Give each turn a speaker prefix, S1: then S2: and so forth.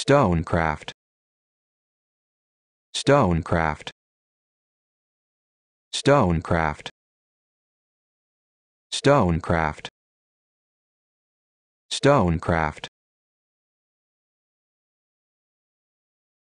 S1: Stonecraft Stonecraft Stonecraft Stonecraft Stonecraft